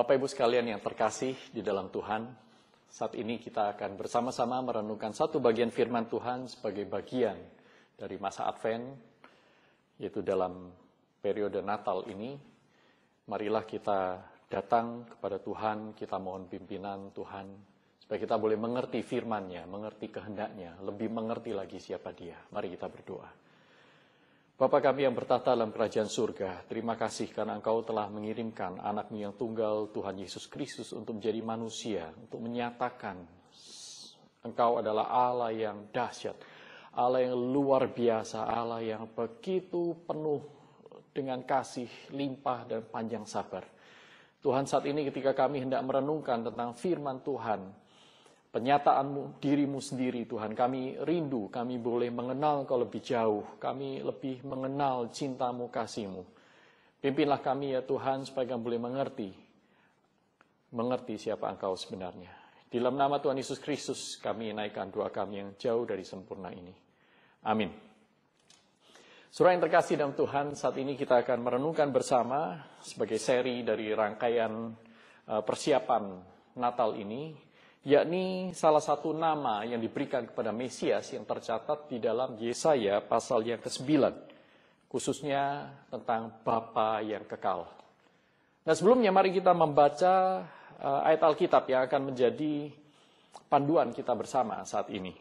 Bapak Ibu sekalian yang terkasih di dalam Tuhan, saat ini kita akan bersama-sama merenungkan satu bagian firman Tuhan sebagai bagian dari masa Advent, yaitu dalam periode Natal ini. Marilah kita datang kepada Tuhan, kita mohon pimpinan Tuhan, supaya kita boleh mengerti firman-Nya, mengerti kehendak-Nya, lebih mengerti lagi siapa Dia. Mari kita berdoa. Bapa kami yang bertata dalam kerajaan surga, terima kasih karena Engkau telah mengirimkan anakmu yang tunggal, Tuhan Yesus Kristus, untuk menjadi manusia, untuk menyatakan Engkau adalah Allah yang dahsyat, Allah yang luar biasa, Allah yang begitu penuh dengan kasih, limpah, dan panjang sabar. Tuhan saat ini ketika kami hendak merenungkan tentang firman Tuhan, penyataan dirimu sendiri Tuhan. Kami rindu, kami boleh mengenal kau lebih jauh, kami lebih mengenal cintamu, kasihmu. Pimpinlah kami ya Tuhan supaya kami boleh mengerti, mengerti siapa engkau sebenarnya. Di dalam nama Tuhan Yesus Kristus kami naikkan doa kami yang jauh dari sempurna ini. Amin. Surah yang terkasih dalam Tuhan, saat ini kita akan merenungkan bersama sebagai seri dari rangkaian eh, persiapan Natal ini yakni salah satu nama yang diberikan kepada Mesias yang tercatat di dalam Yesaya pasal yang ke-9, khususnya tentang Bapa yang kekal. Nah sebelumnya mari kita membaca uh, ayat Alkitab yang akan menjadi panduan kita bersama saat ini.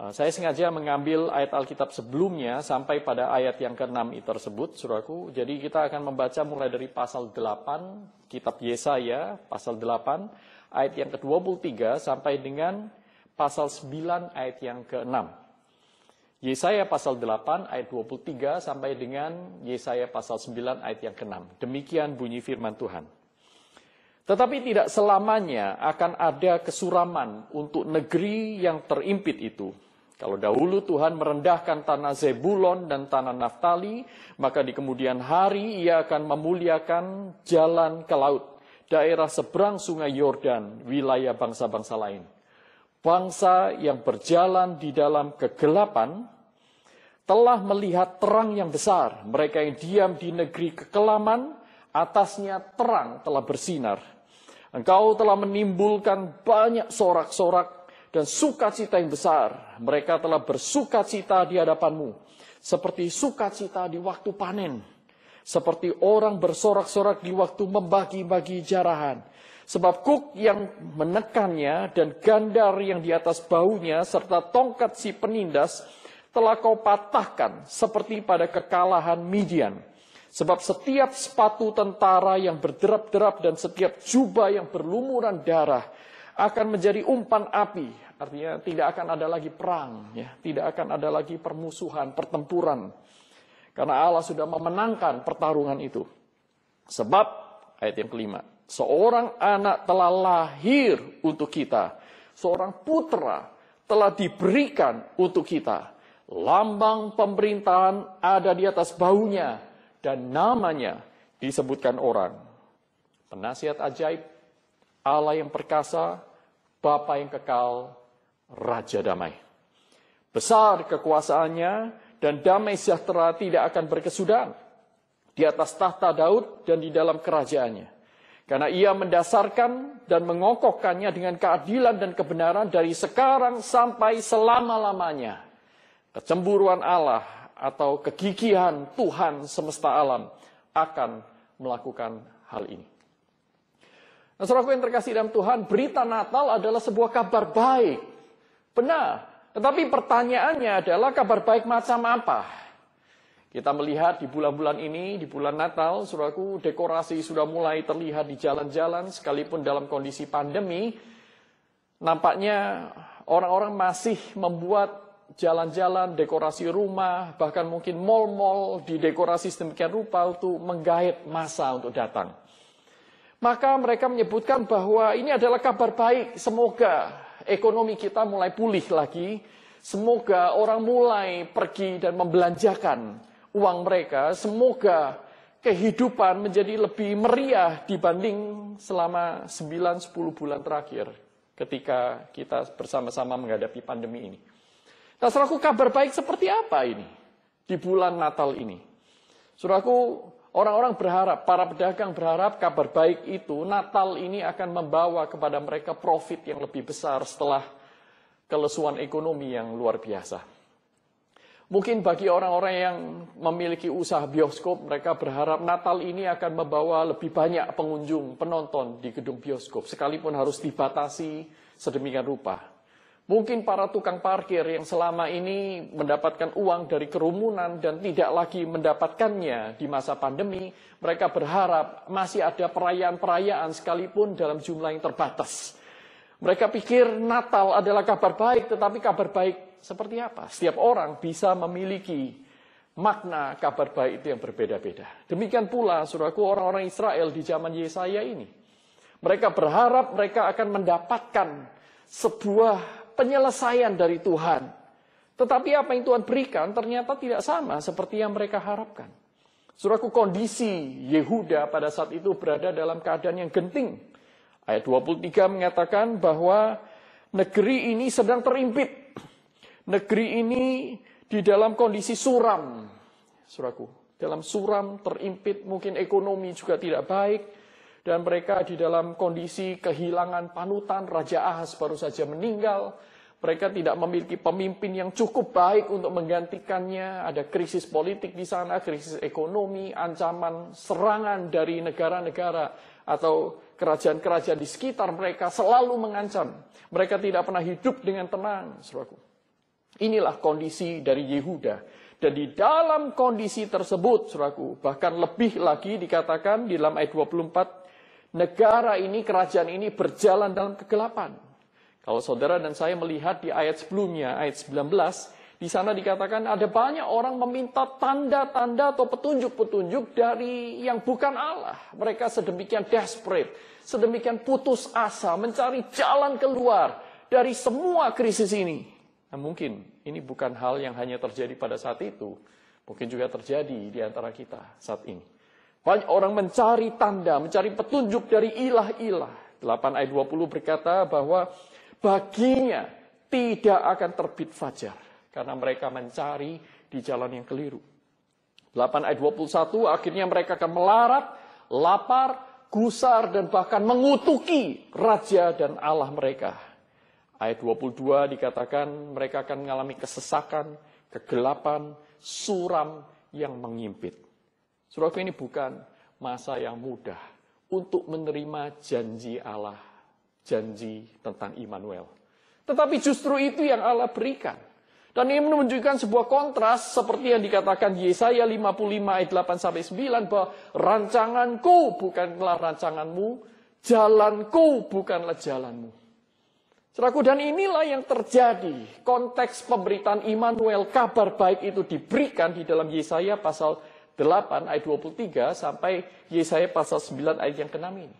Uh, saya sengaja mengambil ayat Alkitab sebelumnya sampai pada ayat yang ke-6 tersebut, suraku. Jadi kita akan membaca mulai dari pasal 8, kitab Yesaya, pasal 8, ayat yang ke-23 sampai dengan pasal 9 ayat yang ke-6. Yesaya pasal 8 ayat 23 sampai dengan Yesaya pasal 9 ayat yang ke-6. Demikian bunyi firman Tuhan. Tetapi tidak selamanya akan ada kesuraman untuk negeri yang terimpit itu. Kalau dahulu Tuhan merendahkan tanah Zebulon dan tanah Naftali, maka di kemudian hari ia akan memuliakan jalan ke laut daerah seberang sungai Yordan, wilayah bangsa-bangsa lain. Bangsa yang berjalan di dalam kegelapan telah melihat terang yang besar. Mereka yang diam di negeri kekelaman, atasnya terang telah bersinar. Engkau telah menimbulkan banyak sorak-sorak dan sukacita yang besar. Mereka telah bersukacita di hadapanmu, seperti sukacita di waktu panen seperti orang bersorak-sorak di waktu membagi-bagi jarahan. Sebab kuk yang menekannya dan gandar yang di atas baunya serta tongkat si penindas telah kau patahkan seperti pada kekalahan Midian. Sebab setiap sepatu tentara yang berderap-derap dan setiap jubah yang berlumuran darah akan menjadi umpan api. Artinya tidak akan ada lagi perang, ya. tidak akan ada lagi permusuhan, pertempuran. Karena Allah sudah memenangkan pertarungan itu. Sebab, ayat yang kelima, seorang anak telah lahir untuk kita. Seorang putra telah diberikan untuk kita. Lambang pemerintahan ada di atas baunya dan namanya disebutkan orang. Penasihat ajaib, Allah yang perkasa, Bapa yang kekal, Raja Damai. Besar kekuasaannya dan damai sejahtera tidak akan berkesudahan di atas tahta Daud dan di dalam kerajaannya. Karena ia mendasarkan dan mengokohkannya dengan keadilan dan kebenaran dari sekarang sampai selama-lamanya. Kecemburuan Allah atau kegigihan Tuhan semesta alam akan melakukan hal ini. Nah, yang terkasih dalam Tuhan, berita Natal adalah sebuah kabar baik. Benar, tetapi pertanyaannya adalah kabar baik macam apa? Kita melihat di bulan-bulan ini, di bulan Natal, suraku dekorasi sudah mulai terlihat di jalan-jalan, sekalipun dalam kondisi pandemi, nampaknya orang-orang masih membuat jalan-jalan, dekorasi rumah, bahkan mungkin mal-mal di dekorasi sedemikian rupa untuk menggait masa untuk datang. Maka mereka menyebutkan bahwa ini adalah kabar baik, semoga ekonomi kita mulai pulih lagi. Semoga orang mulai pergi dan membelanjakan uang mereka. Semoga kehidupan menjadi lebih meriah dibanding selama 9-10 bulan terakhir ketika kita bersama-sama menghadapi pandemi ini. Nah, saudaraku, kabar baik seperti apa ini di bulan Natal ini? aku Orang-orang berharap, para pedagang berharap kabar baik itu Natal ini akan membawa kepada mereka profit yang lebih besar setelah kelesuan ekonomi yang luar biasa. Mungkin bagi orang-orang yang memiliki usaha bioskop, mereka berharap Natal ini akan membawa lebih banyak pengunjung, penonton di gedung bioskop, sekalipun harus dibatasi sedemikian rupa. Mungkin para tukang parkir yang selama ini mendapatkan uang dari kerumunan dan tidak lagi mendapatkannya di masa pandemi, mereka berharap masih ada perayaan-perayaan sekalipun dalam jumlah yang terbatas. Mereka pikir Natal adalah kabar baik, tetapi kabar baik seperti apa? Setiap orang bisa memiliki makna kabar baik itu yang berbeda-beda. Demikian pula, suraku orang-orang Israel di zaman Yesaya ini. Mereka berharap mereka akan mendapatkan sebuah penyelesaian dari Tuhan. Tetapi apa yang Tuhan berikan ternyata tidak sama seperti yang mereka harapkan. Suraku kondisi Yehuda pada saat itu berada dalam keadaan yang genting. Ayat 23 mengatakan bahwa negeri ini sedang terimpit. Negeri ini di dalam kondisi suram. Suraku, dalam suram terimpit mungkin ekonomi juga tidak baik dan mereka di dalam kondisi kehilangan panutan. Raja Ahas baru saja meninggal. Mereka tidak memiliki pemimpin yang cukup baik untuk menggantikannya. Ada krisis politik di sana, krisis ekonomi, ancaman serangan dari negara-negara atau kerajaan-kerajaan di sekitar mereka selalu mengancam. Mereka tidak pernah hidup dengan tenang, saudaraku. Inilah kondisi dari Yehuda. Dan di dalam kondisi tersebut, suraku, bahkan lebih lagi dikatakan di dalam ayat 24, negara ini, kerajaan ini berjalan dalam kegelapan. Kalau saudara dan saya melihat di ayat sebelumnya, ayat 19, di sana dikatakan ada banyak orang meminta tanda-tanda atau petunjuk-petunjuk dari yang bukan Allah. Mereka sedemikian desperate, sedemikian putus asa, mencari jalan keluar dari semua krisis ini. Nah, mungkin ini bukan hal yang hanya terjadi pada saat itu, mungkin juga terjadi di antara kita saat ini. Banyak orang mencari tanda, mencari petunjuk dari ilah-ilah. 8 ayat 20 berkata bahwa baginya tidak akan terbit fajar. Karena mereka mencari di jalan yang keliru. 8 ayat 21 akhirnya mereka akan melarat, lapar, gusar dan bahkan mengutuki raja dan Allah mereka. Ayat 22 dikatakan mereka akan mengalami kesesakan, kegelapan, suram yang mengimpit. Saudaraku ini bukan masa yang mudah untuk menerima janji Allah, janji tentang Immanuel. Tetapi justru itu yang Allah berikan. Dan ini menunjukkan sebuah kontras seperti yang dikatakan Yesaya 55 ayat 8 sampai 9 bahwa rancanganku bukanlah rancanganmu, jalanku bukanlah jalanmu. Saudaraku dan inilah yang terjadi. Konteks pemberitaan Immanuel kabar baik itu diberikan di dalam Yesaya pasal 8 ayat 23 sampai Yesaya pasal 9 ayat yang ke-6 ini.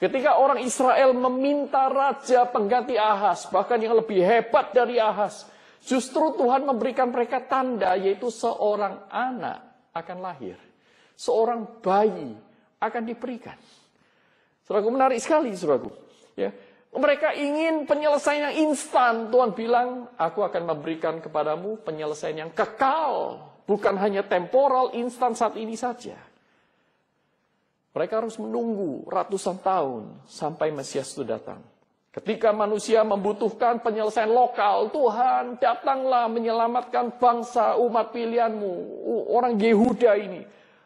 Ketika orang Israel meminta raja pengganti Ahas, bahkan yang lebih hebat dari Ahas, justru Tuhan memberikan mereka tanda yaitu seorang anak akan lahir. Seorang bayi akan diberikan. Saudaraku menarik sekali saudaraku. Ya, mereka ingin penyelesaian yang instan. Tuhan bilang, aku akan memberikan kepadamu penyelesaian yang kekal. Bukan hanya temporal, instan saat ini saja. Mereka harus menunggu ratusan tahun sampai Mesias itu datang. Ketika manusia membutuhkan penyelesaian lokal, Tuhan datanglah menyelamatkan bangsa umat pilihanmu, orang Yehuda ini.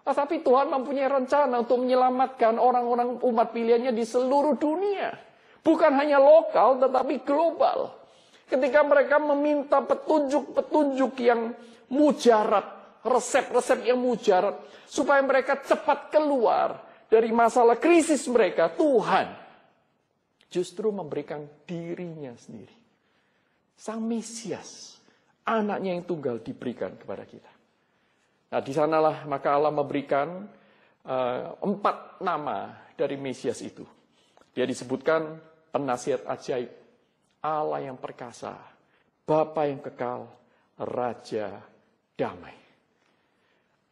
Tetapi ah, Tuhan mempunyai rencana untuk menyelamatkan orang-orang umat pilihannya di seluruh dunia. Bukan hanya lokal tetapi global. Ketika mereka meminta petunjuk-petunjuk yang mujarab, resep-resep yang mujarab, supaya mereka cepat keluar dari masalah krisis mereka. Tuhan justru memberikan dirinya sendiri. Sang Mesias, anaknya yang tunggal diberikan kepada kita. Nah, di sanalah maka Allah memberikan uh, empat nama dari Mesias itu. Dia disebutkan penasihat ajaib, Allah yang perkasa, Bapa yang kekal, Raja damai.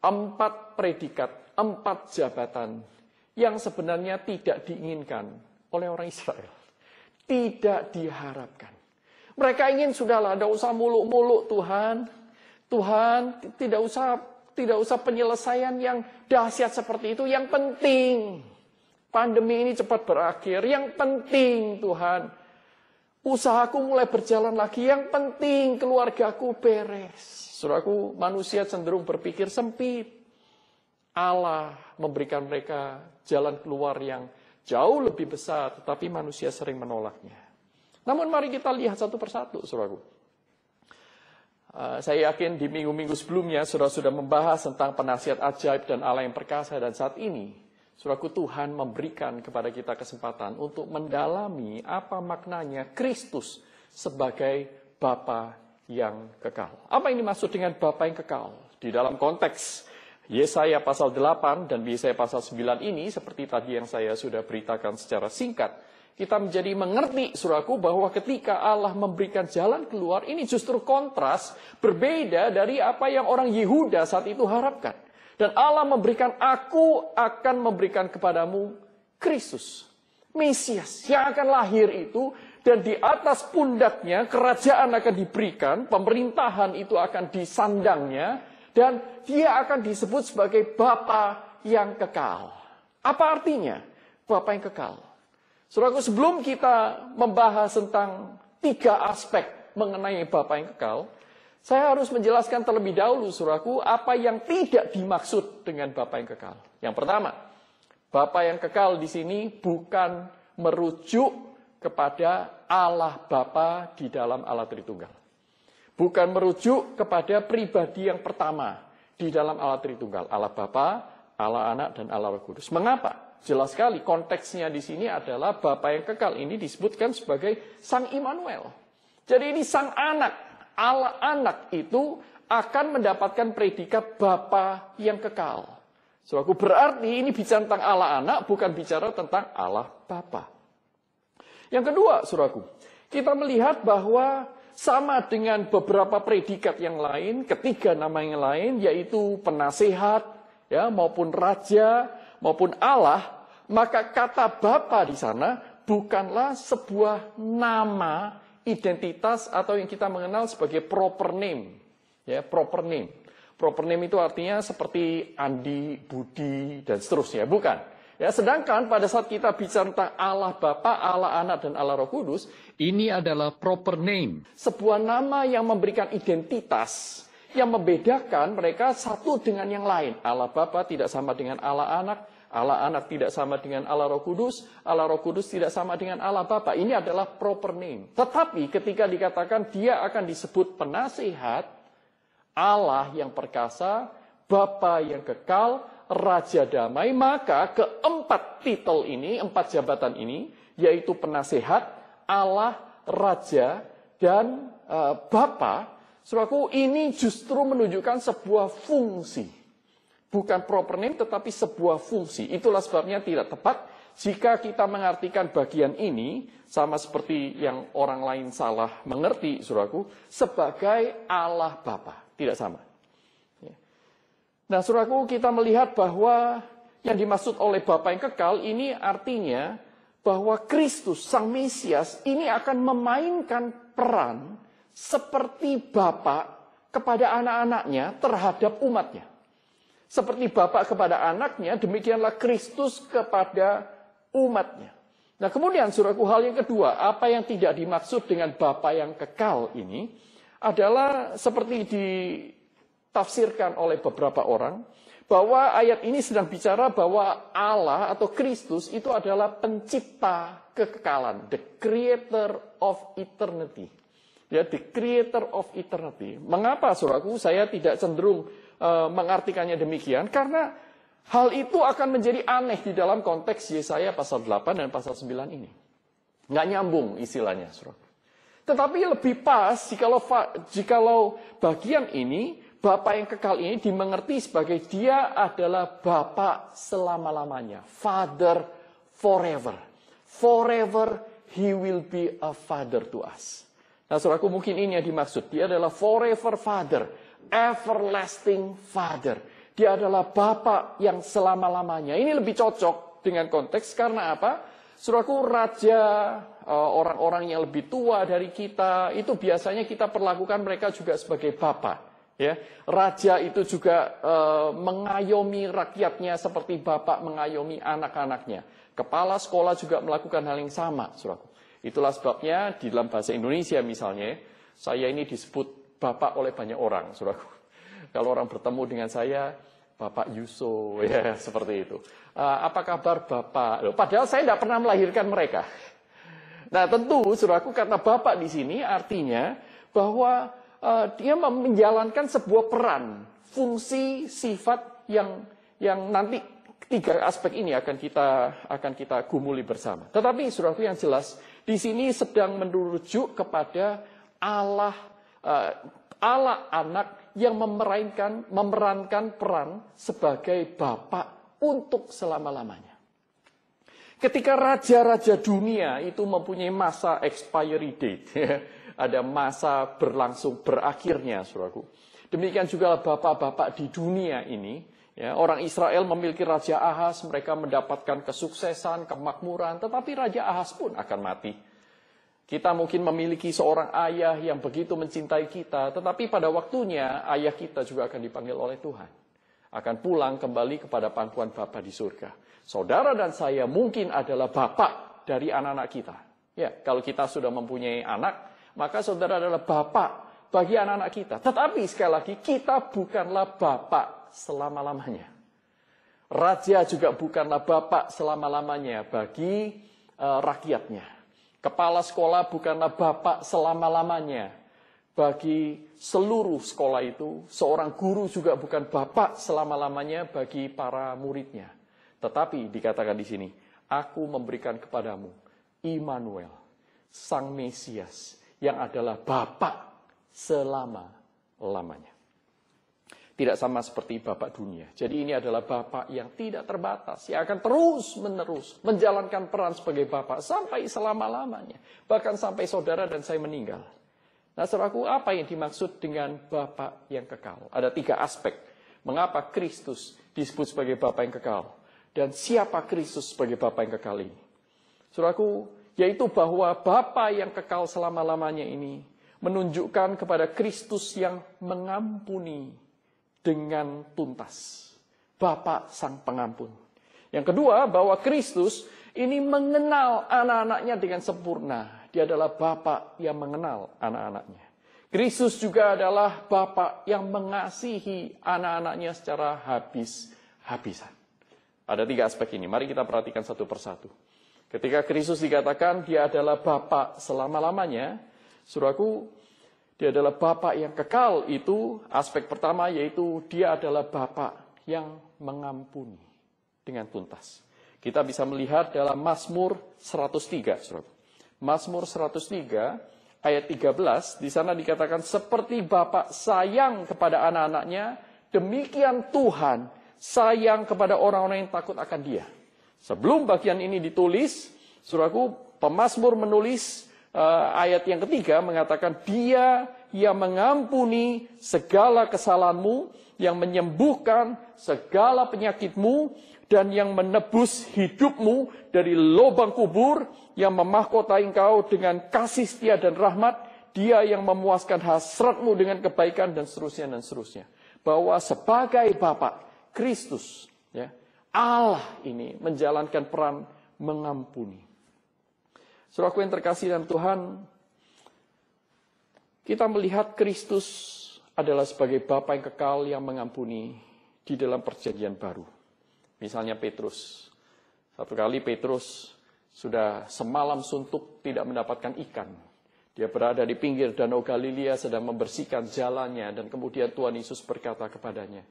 Empat predikat, empat jabatan yang sebenarnya tidak diinginkan oleh orang Israel. Tidak diharapkan. Mereka ingin sudahlah, tidak usah muluk-muluk Tuhan. Tuhan tidak usah tidak usah penyelesaian yang dahsyat seperti itu. Yang penting pandemi ini cepat berakhir. Yang penting Tuhan usahaku mulai berjalan lagi. Yang penting keluargaku beres. Suraku manusia cenderung berpikir sempit. Allah memberikan mereka jalan keluar yang jauh lebih besar, tetapi manusia sering menolaknya. Namun mari kita lihat satu persatu, suraku. Eh, saya yakin di minggu-minggu sebelumnya surah sudah membahas tentang penasihat ajaib dan Allah yang perkasa dan saat ini suraku Tuhan memberikan kepada kita kesempatan untuk mendalami apa maknanya Kristus sebagai Bapa yang kekal. Apa ini dimaksud dengan Bapa yang kekal? Di dalam konteks Yesaya pasal 8 dan Yesaya pasal 9 ini, seperti tadi yang saya sudah beritakan secara singkat, kita menjadi mengerti, suraku, bahwa ketika Allah memberikan jalan keluar, ini justru kontras, berbeda dari apa yang orang Yehuda saat itu harapkan. Dan Allah memberikan, aku akan memberikan kepadamu Kristus. Mesias yang akan lahir itu dan di atas pundaknya kerajaan akan diberikan, pemerintahan itu akan disandangnya, dan dia akan disebut sebagai Bapa yang kekal. Apa artinya Bapa yang kekal? Saudaraku, sebelum kita membahas tentang tiga aspek mengenai Bapa yang kekal, saya harus menjelaskan terlebih dahulu, saudaraku, apa yang tidak dimaksud dengan Bapa yang kekal. Yang pertama, Bapa yang kekal di sini bukan merujuk kepada Allah Bapa di dalam Allah Tritunggal. Bukan merujuk kepada pribadi yang pertama di dalam Allah Tritunggal, Allah Bapa, Allah Anak dan Allah Roh Kudus. Mengapa? Jelas sekali konteksnya di sini adalah Bapa yang kekal ini disebutkan sebagai Sang Immanuel. Jadi ini Sang Anak, Allah Anak itu akan mendapatkan predikat Bapa yang kekal. Sebab berarti ini bicara tentang Allah anak, bukan bicara tentang Allah Bapa. Yang kedua, suraku, kita melihat bahwa sama dengan beberapa predikat yang lain, ketiga nama yang lain, yaitu penasehat, ya maupun raja, maupun Allah, maka kata Bapa di sana bukanlah sebuah nama identitas atau yang kita mengenal sebagai proper name. Ya, proper name. Proper name itu artinya seperti Andi, Budi, dan seterusnya. Bukan. Ya, sedangkan pada saat kita bicara tentang Allah Bapa, Allah Anak dan Allah Roh Kudus, ini adalah proper name, sebuah nama yang memberikan identitas yang membedakan mereka satu dengan yang lain. Allah Bapa tidak sama dengan Allah Anak, Allah Anak tidak sama dengan Allah Roh Kudus, Allah Roh Kudus tidak sama dengan Allah Bapa. Ini adalah proper name. Tetapi ketika dikatakan dia akan disebut penasihat, Allah yang perkasa, Bapa yang kekal, raja damai, maka keempat titel ini, empat jabatan ini, yaitu penasehat, Allah, raja, dan e, bapa, Suraku ini justru menunjukkan sebuah fungsi. Bukan proper name tetapi sebuah fungsi. Itulah sebabnya tidak tepat jika kita mengartikan bagian ini sama seperti yang orang lain salah mengerti, Suraku sebagai Allah Bapa. Tidak sama. Nah, suraku kita melihat bahwa yang dimaksud oleh Bapa yang kekal ini artinya bahwa Kristus, Sang Mesias, ini akan memainkan peran seperti Bapa kepada anak-anaknya terhadap umatnya. Seperti Bapa kepada anaknya, demikianlah Kristus kepada umatnya. Nah kemudian suraku hal yang kedua, apa yang tidak dimaksud dengan Bapa yang kekal ini adalah seperti di ditafsirkan oleh beberapa orang bahwa ayat ini sedang bicara bahwa Allah atau Kristus itu adalah pencipta kekekalan, the creator of eternity. Ya, the creator of eternity. Mengapa suraku saya tidak cenderung uh, mengartikannya demikian? Karena hal itu akan menjadi aneh di dalam konteks Yesaya pasal 8 dan pasal 9 ini. Nggak nyambung istilahnya, suraku. Tetapi lebih pas jikalau, jikalau bagian ini Bapak yang kekal ini dimengerti sebagai dia adalah Bapak selama-lamanya. Father forever. Forever he will be a father to us. Nah suraku mungkin ini yang dimaksud. Dia adalah forever father. Everlasting father. Dia adalah Bapak yang selama-lamanya. Ini lebih cocok dengan konteks karena apa? Suraku raja, eh, orang-orang yang lebih tua dari kita, itu biasanya kita perlakukan mereka juga sebagai bapak. Ya, raja itu juga e, mengayomi rakyatnya seperti bapak mengayomi anak-anaknya. Kepala sekolah juga melakukan hal yang sama, suraku. Itulah sebabnya di dalam bahasa Indonesia misalnya, saya ini disebut bapak oleh banyak orang, suraku. Kalau orang bertemu dengan saya, Bapak Yuso, ya seperti itu. E, apa kabar Bapak? Loh, padahal saya tidak pernah melahirkan mereka. Nah tentu, suraku kata Bapak di sini artinya bahwa uh, dia menjalankan sebuah peran, fungsi, sifat yang yang nanti tiga aspek ini akan kita akan kita gumuli bersama. Tetapi suratku yang jelas di sini sedang merujuk kepada Allah uh, Allah anak yang memerankan memerankan peran sebagai bapak untuk selama-lamanya. Ketika raja-raja dunia itu mempunyai masa expiry date, ada masa berlangsung berakhirnya, saudaraku. Demikian juga bapak-bapak di dunia ini, ya, orang Israel memiliki Raja Ahas, mereka mendapatkan kesuksesan, kemakmuran, tetapi Raja Ahas pun akan mati. Kita mungkin memiliki seorang ayah yang begitu mencintai kita, tetapi pada waktunya ayah kita juga akan dipanggil oleh Tuhan. Akan pulang kembali kepada pangkuan Bapa di surga. Saudara dan saya mungkin adalah bapak dari anak-anak kita. Ya, kalau kita sudah mempunyai anak, maka saudara adalah bapak bagi anak-anak kita. Tetapi sekali lagi, kita bukanlah bapak selama-lamanya. Raja juga bukanlah bapak selama-lamanya bagi uh, rakyatnya. Kepala sekolah bukanlah bapak selama-lamanya bagi seluruh sekolah itu. Seorang guru juga bukan bapak selama-lamanya bagi para muridnya. Tetapi dikatakan di sini, aku memberikan kepadamu Immanuel, Sang Mesias, yang adalah Bapak selama-lamanya. Tidak sama seperti Bapak dunia. Jadi ini adalah Bapak yang tidak terbatas, yang akan terus menerus menjalankan peran sebagai Bapak sampai selama-lamanya. Bahkan sampai saudara dan saya meninggal. Nah saudaraku, apa yang dimaksud dengan Bapak yang kekal? Ada tiga aspek. Mengapa Kristus disebut sebagai Bapak yang kekal? Dan siapa Kristus sebagai Bapak yang kekal ini? Saudaraku, yaitu bahwa Bapa yang kekal selama-lamanya ini menunjukkan kepada Kristus yang mengampuni dengan tuntas. Bapa sang pengampun. Yang kedua, bahwa Kristus ini mengenal anak-anaknya dengan sempurna. Dia adalah Bapa yang mengenal anak-anaknya. Kristus juga adalah Bapa yang mengasihi anak-anaknya secara habis-habisan. Ada tiga aspek ini. Mari kita perhatikan satu persatu. Ketika Kristus dikatakan dia adalah Bapa selama-lamanya, suraku, dia adalah Bapa yang kekal itu aspek pertama yaitu dia adalah Bapa yang mengampuni dengan tuntas. Kita bisa melihat dalam Mazmur 103, suraku. Mazmur 103 ayat 13 di sana dikatakan seperti Bapa sayang kepada anak-anaknya, demikian Tuhan sayang kepada orang-orang yang takut akan Dia. Sebelum bagian ini ditulis, suraku pemazmur menulis uh, ayat yang ketiga mengatakan dia yang mengampuni segala kesalahanmu, yang menyembuhkan segala penyakitmu, dan yang menebus hidupmu dari lubang kubur, yang memahkotai engkau dengan kasih setia dan rahmat, dia yang memuaskan hasratmu dengan kebaikan, dan seterusnya, dan seterusnya. Bahwa sebagai Bapak, Kristus Allah ini menjalankan peran mengampuni. Surah yang terkasih dalam Tuhan, kita melihat Kristus adalah sebagai Bapa yang kekal yang mengampuni di dalam perjanjian baru. Misalnya Petrus. Satu kali Petrus sudah semalam suntuk tidak mendapatkan ikan. Dia berada di pinggir Danau Galilea sedang membersihkan jalannya dan kemudian Tuhan Yesus berkata kepadanya,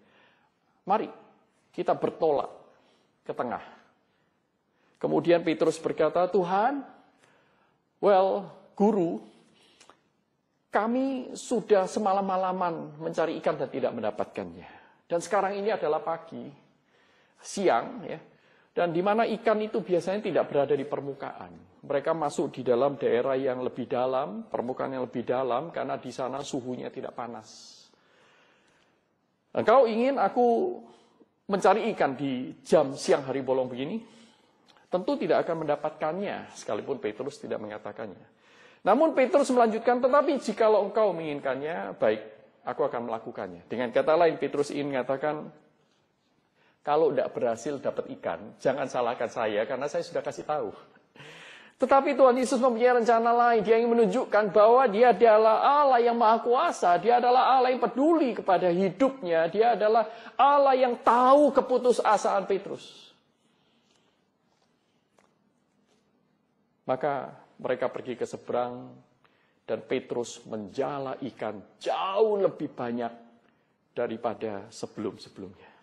Mari kita bertolak ke tengah. Kemudian Petrus berkata, Tuhan, well, guru, kami sudah semalam-malaman mencari ikan dan tidak mendapatkannya. Dan sekarang ini adalah pagi, siang, ya, dan di mana ikan itu biasanya tidak berada di permukaan. Mereka masuk di dalam daerah yang lebih dalam, permukaan yang lebih dalam, karena di sana suhunya tidak panas. Engkau ingin aku mencari ikan di jam siang hari bolong begini, tentu tidak akan mendapatkannya, sekalipun Petrus tidak mengatakannya. Namun Petrus melanjutkan, tetapi jikalau engkau menginginkannya, baik, aku akan melakukannya. Dengan kata lain, Petrus ingin mengatakan, kalau tidak berhasil dapat ikan, jangan salahkan saya, karena saya sudah kasih tahu. Tetapi Tuhan Yesus mempunyai rencana lain. Dia ingin menunjukkan bahwa dia adalah Allah yang maha kuasa. Dia adalah Allah yang peduli kepada hidupnya. Dia adalah Allah yang tahu keputusasaan Petrus. Maka mereka pergi ke seberang dan Petrus menjala ikan jauh lebih banyak daripada sebelum-sebelumnya.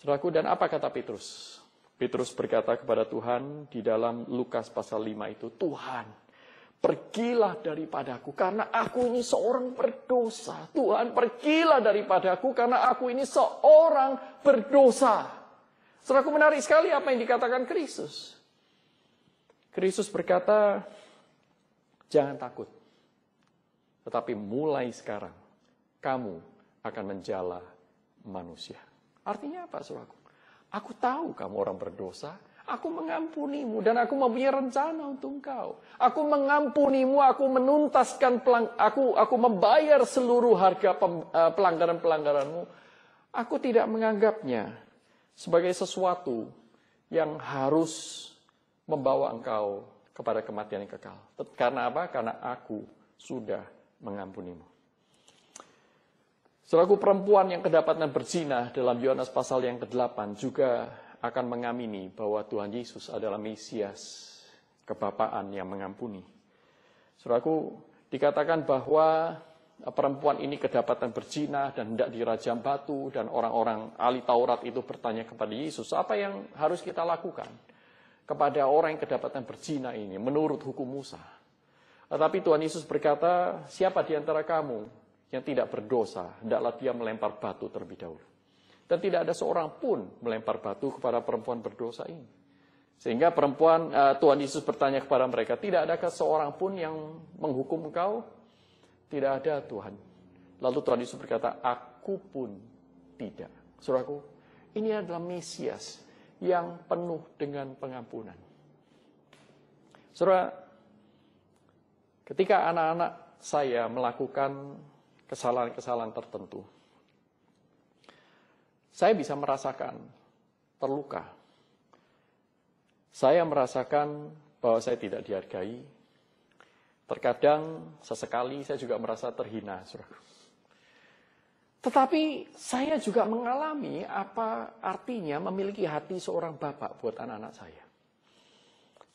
Saudaraku, dan apa kata Petrus? Petrus berkata kepada Tuhan di dalam Lukas pasal 5 itu, Tuhan, pergilah daripadaku karena aku ini seorang berdosa. Tuhan, pergilah daripadaku karena aku ini seorang berdosa. Selaku menarik sekali apa yang dikatakan Kristus. Kristus berkata, jangan takut. Tetapi mulai sekarang, kamu akan menjala manusia. Artinya apa, suraku? Aku tahu kamu orang berdosa. Aku mengampunimu dan aku mempunyai rencana untuk engkau. Aku mengampunimu, aku menuntaskan pelang, aku aku membayar seluruh harga eh, pelanggaran-pelanggaranmu. Aku tidak menganggapnya sebagai sesuatu yang harus membawa engkau kepada kematian yang kekal. Karena apa? Karena aku sudah mengampunimu. Selaku perempuan yang kedapatan berzina dalam Yohanes pasal yang ke-8 juga akan mengamini bahwa Tuhan Yesus adalah Mesias kebapaan yang mengampuni. Selaku dikatakan bahwa eh, perempuan ini kedapatan berzina dan hendak dirajam batu dan orang-orang ahli Taurat itu bertanya kepada Yesus, apa yang harus kita lakukan kepada orang yang kedapatan berzina ini menurut hukum Musa? Tetapi Tuhan Yesus berkata, siapa di antara kamu yang tidak berdosa, hendaklah dia melempar batu terlebih dahulu. Dan tidak ada seorang pun melempar batu kepada perempuan berdosa ini. Sehingga perempuan uh, Tuhan Yesus bertanya kepada mereka, tidak adakah seorang pun yang menghukum engkau? Tidak ada Tuhan. Lalu Tuhan Yesus berkata, aku pun tidak. Surahku, ini adalah Mesias yang penuh dengan pengampunan. Surah, ketika anak-anak saya melakukan kesalahan-kesalahan tertentu. Saya bisa merasakan terluka. Saya merasakan bahwa saya tidak dihargai. Terkadang sesekali saya juga merasa terhina, Tetapi saya juga mengalami apa artinya memiliki hati seorang bapak buat anak-anak saya.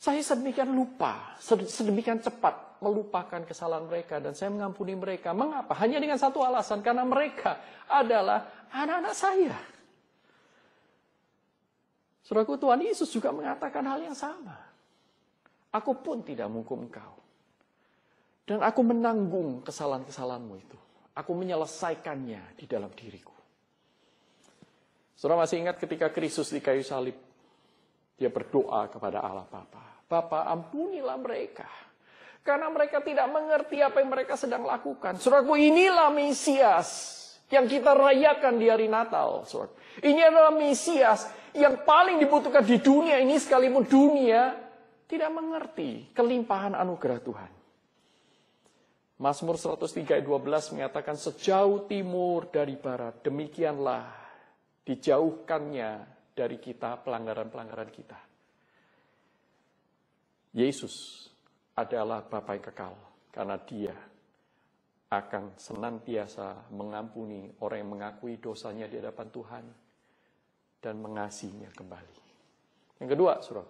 Saya sedemikian lupa, sedemikian cepat melupakan kesalahan mereka dan saya mengampuni mereka. Mengapa? Hanya dengan satu alasan, karena mereka adalah anak-anak saya. Saudaraku, Tuhan Yesus juga mengatakan hal yang sama. Aku pun tidak menghukum engkau. Dan aku menanggung kesalahan-kesalahanmu itu. Aku menyelesaikannya di dalam diriku. Surah masih ingat ketika Kristus di kayu salib, dia berdoa kepada Allah Bapa. Bapa, ampunilah mereka karena mereka tidak mengerti apa yang mereka sedang lakukan. Suratku inilah Mesias yang kita rayakan di hari Natal. Surat Ini adalah Mesias yang paling dibutuhkan di dunia ini sekalipun dunia tidak mengerti kelimpahan anugerah Tuhan. Mazmur 103 ayat 12 mengatakan sejauh timur dari barat demikianlah dijauhkannya dari kita pelanggaran-pelanggaran kita. Yesus adalah Bapa yang kekal, karena Dia akan senantiasa mengampuni orang yang mengakui dosanya di hadapan Tuhan dan mengasihinya kembali. Yang kedua, surat.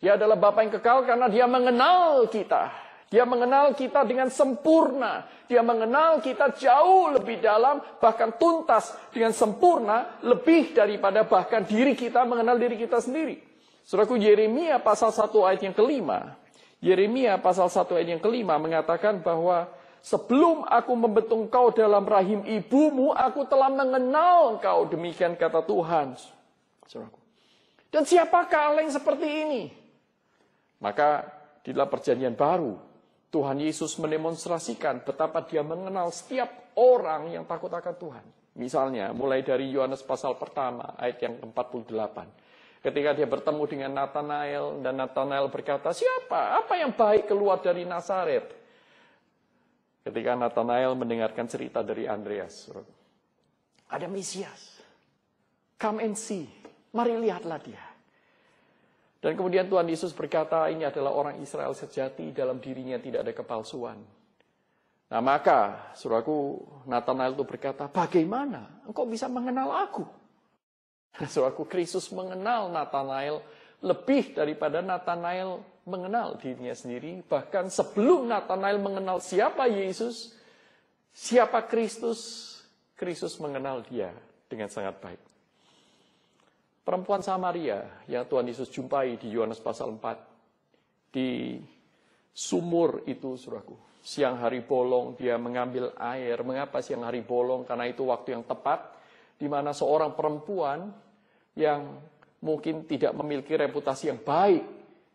Dia adalah Bapa yang kekal karena dia mengenal kita. Dia mengenal kita dengan sempurna. Dia mengenal kita jauh lebih dalam, bahkan tuntas dengan sempurna, lebih daripada bahkan diri kita mengenal diri kita sendiri. Surahku Yeremia pasal 1 ayat yang kelima. Yeremia pasal 1 ayat yang kelima mengatakan bahwa sebelum aku membentuk kau dalam rahim ibumu, aku telah mengenal engkau. Demikian kata Tuhan. Dan siapakah Allah yang seperti ini? Maka di dalam perjanjian baru, Tuhan Yesus mendemonstrasikan betapa dia mengenal setiap orang yang takut akan Tuhan. Misalnya, mulai dari Yohanes pasal pertama, ayat yang ke-48. Ketika dia bertemu dengan Nathanael dan Nathanael berkata, siapa? Apa yang baik keluar dari Nazaret? Ketika Nathanael mendengarkan cerita dari Andreas, ada Mesias. Come and see. Mari lihatlah dia. Dan kemudian Tuhan Yesus berkata, ini adalah orang Israel sejati, dalam dirinya tidak ada kepalsuan. Nah maka, suraku Nathanael itu berkata, bagaimana engkau bisa mengenal aku? Saudaraku, Kristus mengenal Nathanael lebih daripada Nathanael mengenal dirinya sendiri. Bahkan sebelum Nathanael mengenal siapa Yesus, siapa Kristus, Kristus mengenal dia dengan sangat baik. Perempuan Samaria yang Tuhan Yesus jumpai di Yohanes pasal 4, di sumur itu, suraku. Siang hari bolong, dia mengambil air. Mengapa siang hari bolong? Karena itu waktu yang tepat di mana seorang perempuan yang mungkin tidak memiliki reputasi yang baik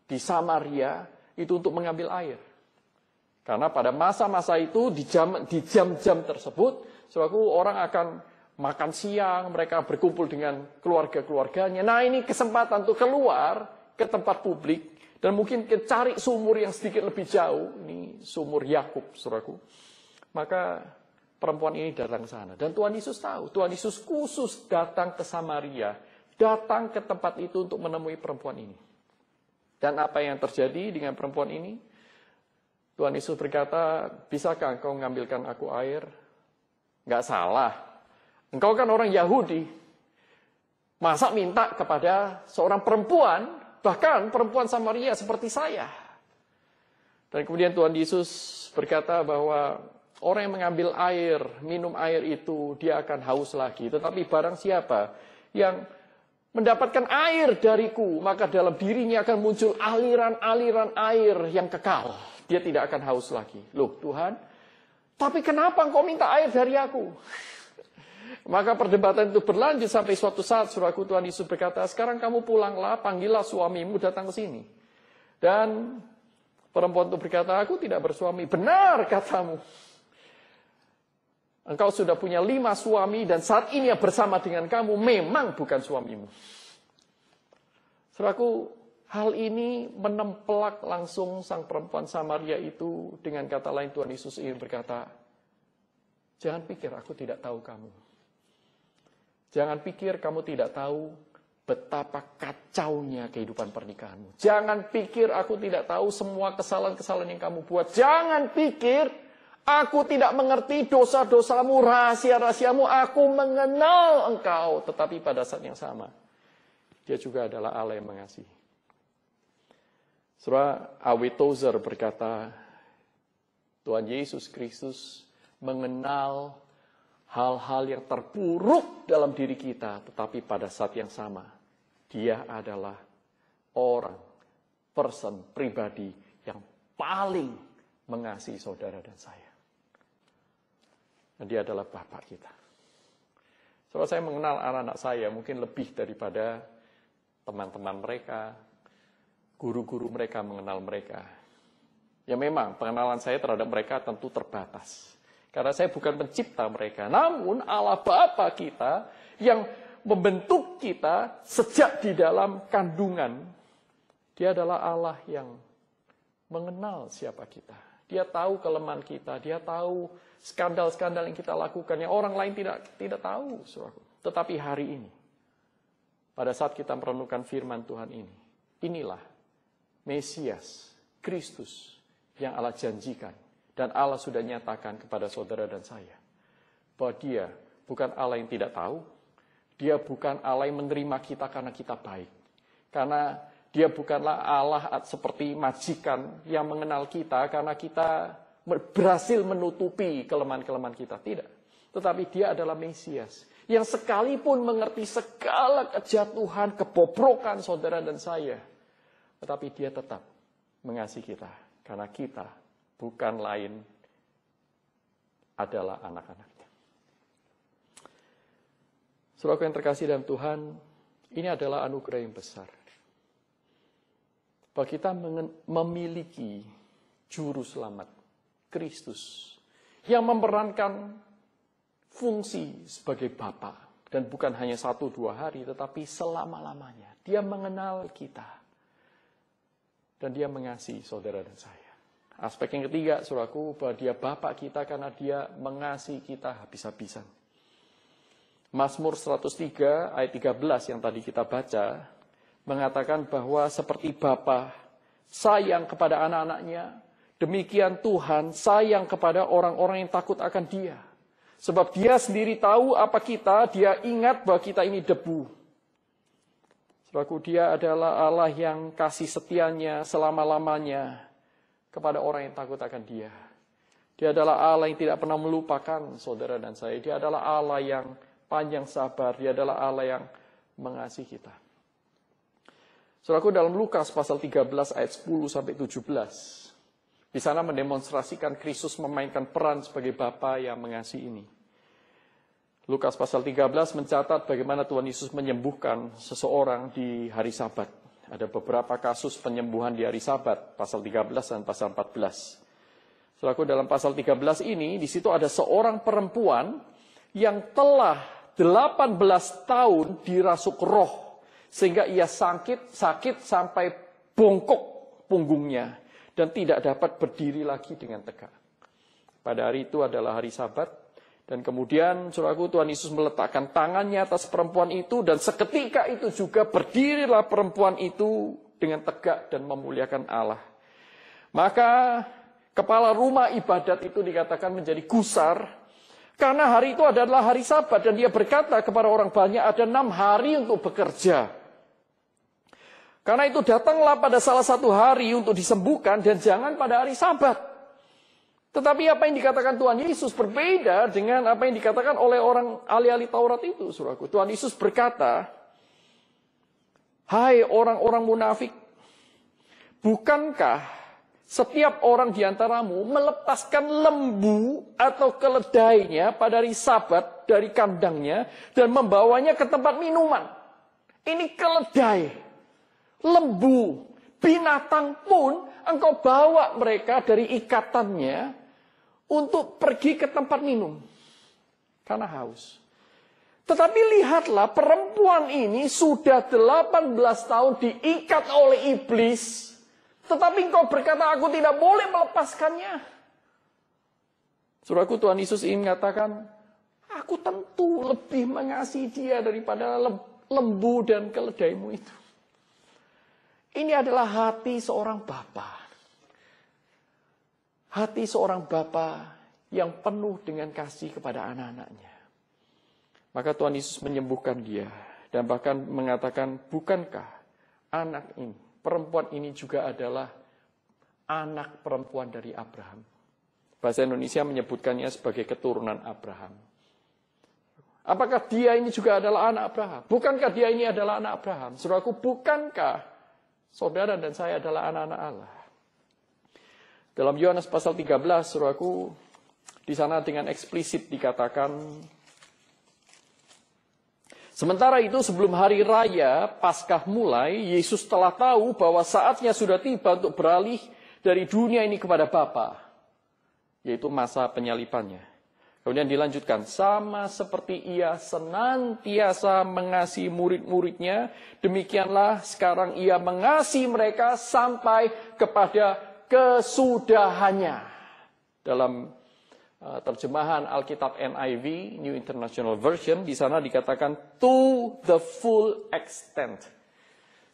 di Samaria itu untuk mengambil air. Karena pada masa-masa itu di jam di jam-jam tersebut, selaku orang akan makan siang, mereka berkumpul dengan keluarga-keluarganya. Nah, ini kesempatan untuk keluar ke tempat publik dan mungkin cari sumur yang sedikit lebih jauh. Ini sumur Yakub, Saudaraku. Maka perempuan ini datang ke sana. Dan Tuhan Yesus tahu, Tuhan Yesus khusus datang ke Samaria, datang ke tempat itu untuk menemui perempuan ini. Dan apa yang terjadi dengan perempuan ini? Tuhan Yesus berkata, bisakah engkau mengambilkan aku air? Enggak salah. Engkau kan orang Yahudi. Masa minta kepada seorang perempuan, bahkan perempuan Samaria seperti saya. Dan kemudian Tuhan Yesus berkata bahwa Orang yang mengambil air, minum air itu, dia akan haus lagi. Tetapi barang siapa yang mendapatkan air dariku, maka dalam dirinya akan muncul aliran-aliran air yang kekal. Dia tidak akan haus lagi. Loh, Tuhan, tapi kenapa engkau minta air dari aku? Maka perdebatan itu berlanjut sampai suatu saat suraku Tuhan Yesus berkata, sekarang kamu pulanglah, panggillah suamimu datang ke sini. Dan perempuan itu berkata, aku tidak bersuami. Benar katamu. Engkau sudah punya lima suami dan saat ini yang bersama dengan kamu memang bukan suamimu. Seraku, hal ini menempelak langsung sang perempuan Samaria itu dengan kata lain Tuhan Yesus ingin berkata, Jangan pikir aku tidak tahu kamu. Jangan pikir kamu tidak tahu betapa kacaunya kehidupan pernikahanmu. Jangan pikir aku tidak tahu semua kesalahan-kesalahan yang kamu buat. Jangan pikir Aku tidak mengerti dosa-dosamu, rahasia-rahasiamu. Aku mengenal engkau. Tetapi pada saat yang sama, dia juga adalah Allah yang mengasihi. Surah Tozer berkata, Tuhan Yesus Kristus mengenal hal-hal yang terpuruk dalam diri kita. Tetapi pada saat yang sama, dia adalah orang, person, pribadi yang paling mengasihi saudara dan saya. Dan dia adalah Bapak kita. Sebab saya mengenal anak-anak saya mungkin lebih daripada teman-teman mereka, guru-guru mereka mengenal mereka. Ya memang pengenalan saya terhadap mereka tentu terbatas. Karena saya bukan pencipta mereka. Namun Allah Bapa kita yang membentuk kita sejak di dalam kandungan. Dia adalah Allah yang mengenal siapa kita. Dia tahu kelemahan kita, dia tahu skandal-skandal yang kita lakukan yang orang lain tidak tidak tahu, Suruh. Tetapi hari ini pada saat kita merenungkan firman Tuhan ini, inilah Mesias, Kristus yang Allah janjikan dan Allah sudah nyatakan kepada saudara dan saya bahwa dia bukan Allah yang tidak tahu, dia bukan Allah yang menerima kita karena kita baik. Karena dia bukanlah Allah seperti majikan yang mengenal kita karena kita berhasil menutupi kelemahan-kelemahan kita. Tidak. Tetapi dia adalah Mesias. Yang sekalipun mengerti segala kejatuhan, kebobrokan saudara dan saya. Tetapi dia tetap mengasihi kita. Karena kita bukan lain adalah anak-anaknya. Saudara yang terkasih dalam Tuhan, ini adalah anugerah yang besar bahwa kita memiliki juru selamat Kristus yang memerankan fungsi sebagai Bapa dan bukan hanya satu dua hari tetapi selama-lamanya dia mengenal kita dan dia mengasihi saudara dan saya. Aspek yang ketiga, suraku, bahwa dia Bapak kita karena dia mengasihi kita habis-habisan. Masmur 103 ayat 13 yang tadi kita baca, mengatakan bahwa seperti Bapa sayang kepada anak-anaknya, demikian Tuhan sayang kepada orang-orang yang takut akan Dia. Sebab Dia sendiri tahu apa kita, Dia ingat bahwa kita ini debu. Sebab Dia adalah Allah yang kasih setianya selama-lamanya kepada orang yang takut akan Dia. Dia adalah Allah yang tidak pernah melupakan saudara dan saya. Dia adalah Allah yang panjang sabar. Dia adalah Allah yang mengasihi kita. Saudaraku dalam Lukas pasal 13 ayat 10 sampai 17. Di sana mendemonstrasikan Kristus memainkan peran sebagai Bapa yang mengasihi ini. Lukas pasal 13 mencatat bagaimana Tuhan Yesus menyembuhkan seseorang di hari Sabat. Ada beberapa kasus penyembuhan di hari Sabat, pasal 13 dan pasal 14. Selaku dalam pasal 13 ini, di situ ada seorang perempuan yang telah 18 tahun dirasuk roh sehingga ia sakit sakit sampai bongkok punggungnya dan tidak dapat berdiri lagi dengan tegak. Pada hari itu adalah hari Sabat dan kemudian suraku Tuhan Yesus meletakkan tangannya atas perempuan itu dan seketika itu juga berdirilah perempuan itu dengan tegak dan memuliakan Allah. Maka kepala rumah ibadat itu dikatakan menjadi gusar karena hari itu adalah hari sabat dan dia berkata kepada orang banyak ada enam hari untuk bekerja. Karena itu datanglah pada salah satu hari untuk disembuhkan dan jangan pada hari sabat. Tetapi apa yang dikatakan Tuhan Yesus berbeda dengan apa yang dikatakan oleh orang ahli-ahli Taurat itu, suraku. Tuhan Yesus berkata, Hai orang-orang munafik, bukankah setiap orang diantaramu melepaskan lembu atau keledainya pada hari sabat dari kandangnya dan membawanya ke tempat minuman? Ini keledai lembu, binatang pun engkau bawa mereka dari ikatannya untuk pergi ke tempat minum. Karena haus. Tetapi lihatlah perempuan ini sudah 18 tahun diikat oleh iblis. Tetapi engkau berkata aku tidak boleh melepaskannya. Suraku Tuhan Yesus ingin mengatakan, aku tentu lebih mengasihi dia daripada lembu dan keledaimu itu. Ini adalah hati seorang bapa. Hati seorang bapa yang penuh dengan kasih kepada anak-anaknya. Maka Tuhan Yesus menyembuhkan dia dan bahkan mengatakan, "Bukankah anak ini, perempuan ini juga adalah anak perempuan dari Abraham?" Bahasa Indonesia menyebutkannya sebagai keturunan Abraham. Apakah dia ini juga adalah anak Abraham? Bukankah dia ini adalah anak Abraham? Suruh aku bukankah Saudara dan saya adalah anak-anak Allah. Dalam Yohanes pasal 13, suruhku, di sana dengan eksplisit dikatakan, Sementara itu sebelum hari raya Paskah mulai, Yesus telah tahu bahwa saatnya sudah tiba untuk beralih dari dunia ini kepada Bapa, yaitu masa penyalipannya. Kemudian dilanjutkan, sama seperti ia senantiasa mengasihi murid-muridnya, demikianlah sekarang ia mengasihi mereka sampai kepada kesudahannya. Dalam eh, terjemahan Alkitab NIV, New International Version, di sana dikatakan to the full extent.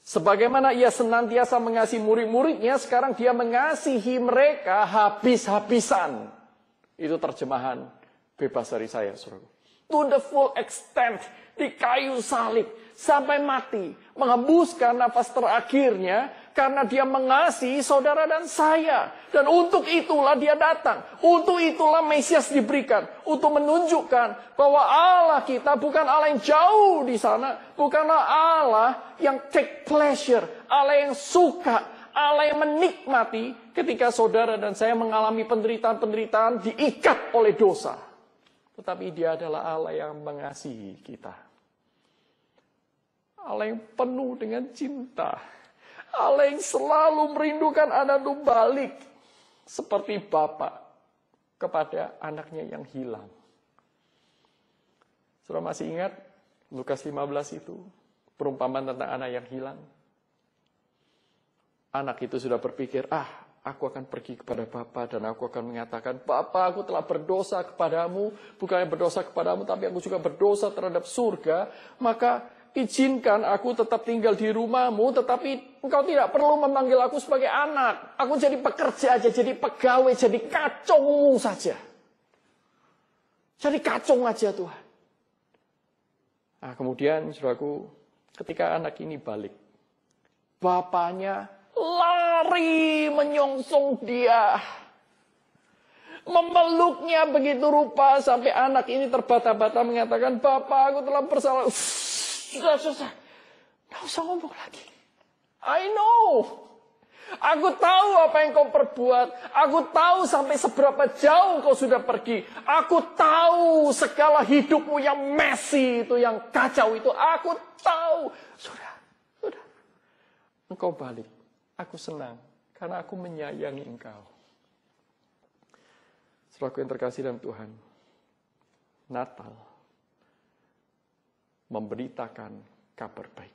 Sebagaimana ia senantiasa mengasihi murid-muridnya, sekarang dia mengasihi mereka habis-habisan. Itu terjemahan bebas dari saya, saudara. To the full extent, di kayu salib, sampai mati, menghembuskan nafas terakhirnya, karena dia mengasihi saudara dan saya. Dan untuk itulah dia datang. Untuk itulah Mesias diberikan. Untuk menunjukkan bahwa Allah kita bukan Allah yang jauh di sana. Bukanlah Allah yang take pleasure. Allah yang suka. Allah yang menikmati ketika saudara dan saya mengalami penderitaan-penderitaan diikat oleh dosa tetapi dia adalah Allah yang mengasihi kita. Allah yang penuh dengan cinta. Allah yang selalu merindukan anak itu balik. Seperti Bapak kepada anaknya yang hilang. Sudah masih ingat Lukas 15 itu? Perumpamaan tentang anak yang hilang. Anak itu sudah berpikir, ah aku akan pergi kepada Bapa dan aku akan mengatakan, Bapa, aku telah berdosa kepadamu, bukannya berdosa kepadamu, tapi aku juga berdosa terhadap surga, maka izinkan aku tetap tinggal di rumahmu, tetapi engkau tidak perlu memanggil aku sebagai anak. Aku jadi pekerja aja, jadi pegawai, jadi kacungmu saja. Jadi kacung aja Tuhan. Nah, kemudian aku, ketika anak ini balik, bapaknya lari menyongsong dia. Memeluknya begitu rupa sampai anak ini terbata-bata mengatakan, Bapak aku telah bersalah. Sudah susah. Tidak usah ngomong lagi. I know. Aku tahu apa yang kau perbuat. Aku tahu sampai seberapa jauh kau sudah pergi. Aku tahu segala hidupmu yang messy itu, yang kacau itu. Aku tahu. Sudah, sudah. Engkau balik aku senang karena aku menyayangi engkau. Saudaraku yang terkasih dalam Tuhan, Natal memberitakan kabar baik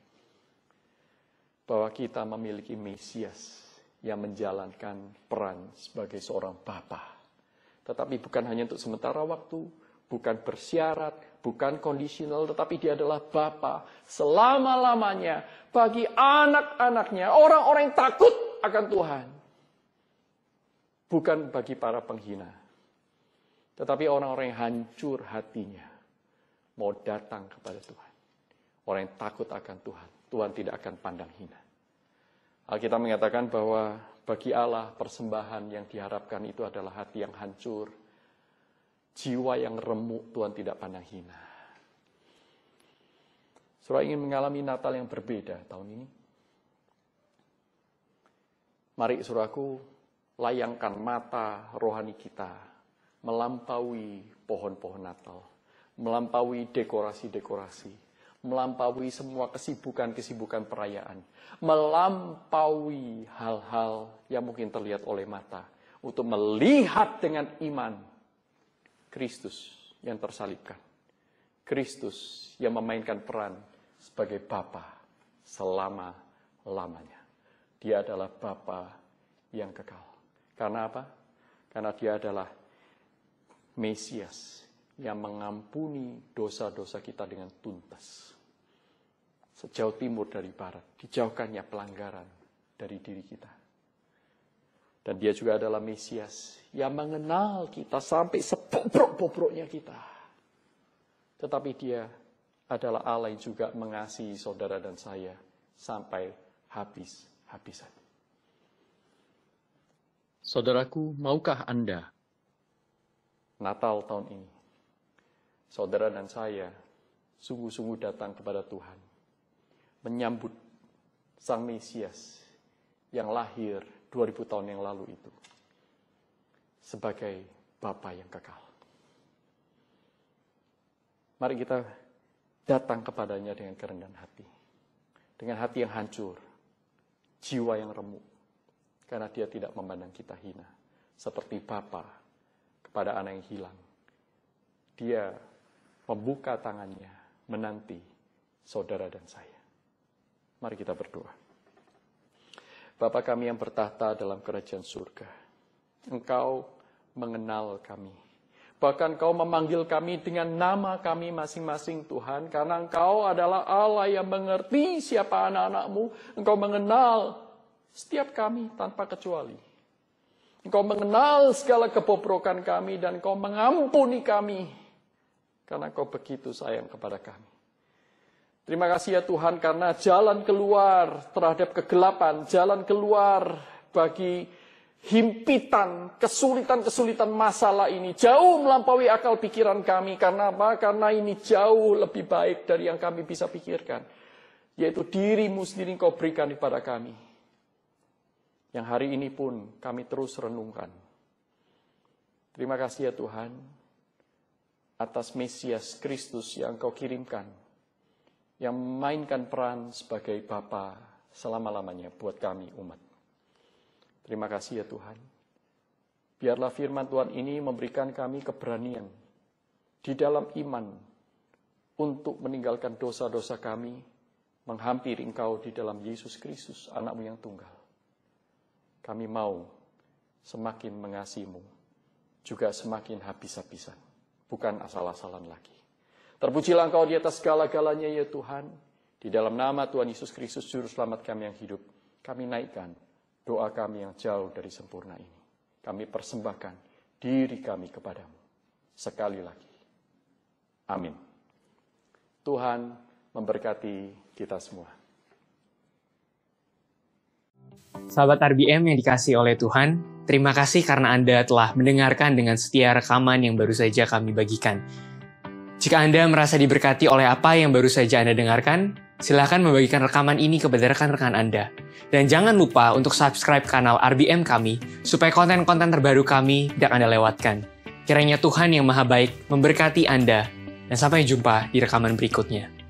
bahwa kita memiliki Mesias yang menjalankan peran sebagai seorang bapa. Tetapi bukan hanya untuk sementara waktu, bukan bersyarat, bukan kondisional, tetapi dia adalah Bapa selama-lamanya bagi anak-anaknya, orang-orang yang takut akan Tuhan. Bukan bagi para penghina, tetapi orang-orang yang hancur hatinya mau datang kepada Tuhan. Orang yang takut akan Tuhan, Tuhan tidak akan pandang hina. Alkitab mengatakan bahwa bagi Allah persembahan yang diharapkan itu adalah hati yang hancur, Jiwa yang remuk Tuhan tidak pandang hina. Saudara ingin mengalami Natal yang berbeda tahun ini? Mari suraku layangkan mata rohani kita melampaui pohon-pohon Natal, melampaui dekorasi-dekorasi, melampaui semua kesibukan-kesibukan perayaan, melampaui hal-hal yang mungkin terlihat oleh mata, untuk melihat dengan iman Kristus yang tersalibkan. Kristus yang memainkan peran sebagai Bapa selama-lamanya. Dia adalah Bapa yang kekal. Karena apa? Karena dia adalah Mesias yang mengampuni dosa-dosa kita dengan tuntas. Sejauh timur dari barat, dijauhkannya pelanggaran dari diri kita. Dan dia juga adalah Mesias yang mengenal kita sampai sepobrok-bobroknya kita. Tetapi dia adalah Allah yang juga mengasihi saudara dan saya sampai habis-habisan. Saudaraku, maukah Anda? Natal tahun ini, saudara dan saya sungguh-sungguh datang kepada Tuhan, menyambut Sang Mesias yang lahir 2000 tahun yang lalu itu sebagai Bapa yang kekal. Mari kita datang kepadanya dengan kerendahan hati. Dengan hati yang hancur, jiwa yang remuk. Karena dia tidak memandang kita hina. Seperti Bapa kepada anak yang hilang. Dia membuka tangannya, menanti saudara dan saya. Mari kita berdoa. Bapa kami yang bertahta dalam kerajaan surga, Engkau mengenal kami. Bahkan Engkau memanggil kami dengan nama kami masing-masing Tuhan, karena Engkau adalah Allah yang mengerti siapa anak-anakmu. Engkau mengenal setiap kami tanpa kecuali. Engkau mengenal segala kebobrokan kami dan Engkau mengampuni kami, karena Engkau begitu sayang kepada kami. Terima kasih ya Tuhan karena jalan keluar terhadap kegelapan, jalan keluar bagi himpitan, kesulitan-kesulitan masalah ini jauh melampaui akal pikiran kami karena apa? Karena ini jauh lebih baik dari yang kami bisa pikirkan, yaitu dirimu sendiri kau berikan kepada kami. Yang hari ini pun kami terus renungkan. Terima kasih ya Tuhan atas Mesias Kristus yang kau kirimkan yang memainkan peran sebagai Bapa selama-lamanya buat kami umat. Terima kasih ya Tuhan. Biarlah firman Tuhan ini memberikan kami keberanian di dalam iman untuk meninggalkan dosa-dosa kami, menghampiri Engkau di dalam Yesus Kristus, anakmu yang tunggal. Kami mau semakin mengasihimu, juga semakin habis-habisan, bukan asal-asalan lagi. Terpujilah Engkau di atas segala-galanya ya Tuhan. Di dalam nama Tuhan Yesus Kristus Juru Selamat kami yang hidup. Kami naikkan doa kami yang jauh dari sempurna ini. Kami persembahkan diri kami kepadamu. Sekali lagi. Amin. Tuhan memberkati kita semua. Sahabat RBM yang dikasih oleh Tuhan, terima kasih karena Anda telah mendengarkan dengan setia rekaman yang baru saja kami bagikan. Jika Anda merasa diberkati oleh apa yang baru saja Anda dengarkan, silakan membagikan rekaman ini kepada rekan-rekan Anda. Dan jangan lupa untuk subscribe kanal RBM kami, supaya konten-konten terbaru kami tidak Anda lewatkan. Kiranya Tuhan yang Maha Baik memberkati Anda, dan sampai jumpa di rekaman berikutnya.